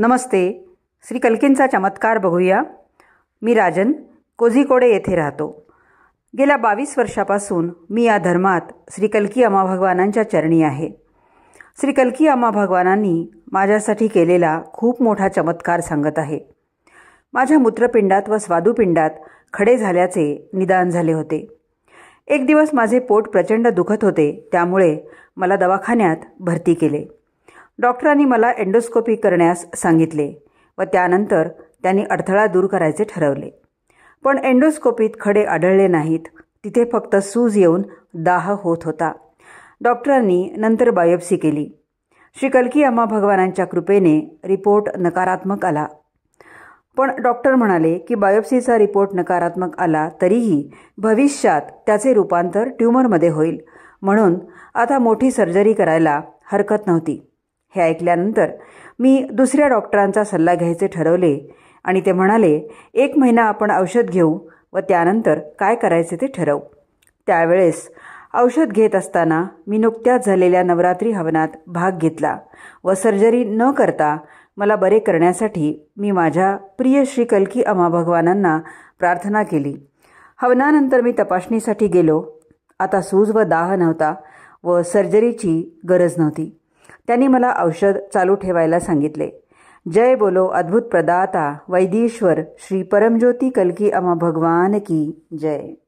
नमस्ते श्री कल्कींचा चमत्कार बघूया मी राजन कोझिकोडे येथे राहतो गेल्या बावीस वर्षापासून मी या धर्मात श्री अमा भगवानांच्या चरणी आहे श्री अमा भगवानांनी माझ्यासाठी केलेला खूप मोठा चमत्कार सांगत आहे माझ्या मूत्रपिंडात व स्वादुपिंडात खडे झाल्याचे निदान झाले होते एक दिवस माझे पोट प्रचंड दुखत होते त्यामुळे मला दवाखान्यात भरती केले डॉक्टरांनी मला एंडोस्कोपी करण्यास सांगितले व त्यानंतर त्यांनी अडथळा दूर करायचे ठरवले पण एंडोस्कोपीत खडे आढळले नाहीत तिथे फक्त सूज येऊन दाह होत होता डॉक्टरांनी नंतर बायोप्सी केली श्री कलकी अम्मा भगवानांच्या कृपेने रिपोर्ट नकारात्मक आला पण डॉक्टर म्हणाले की बायोप्सीचा रिपोर्ट नकारात्मक आला तरीही भविष्यात त्याचे रूपांतर ट्युमरमध्ये होईल म्हणून आता मोठी सर्जरी करायला हरकत नव्हती हे ऐकल्यानंतर मी दुसऱ्या डॉक्टरांचा सल्ला घ्यायचे ठरवले आणि ते म्हणाले एक महिना आपण औषध घेऊ व त्यानंतर काय करायचे ते ठरवू त्यावेळेस औषध घेत असताना मी नुकत्याच झालेल्या नवरात्री हवनात भाग घेतला व सर्जरी न करता मला बरे करण्यासाठी मी माझ्या प्रिय श्री कलकी अमा भगवानांना प्रार्थना केली हवनानंतर मी तपासणीसाठी गेलो आता सूज व दाह नव्हता व सर्जरीची गरज नव्हती त्यांनी मला औषध चालू ठेवायला सांगितले जय बोलो अद्भुत प्रदाता वैदीश्वर श्री परमज्योती कलकी अमा भगवान की जय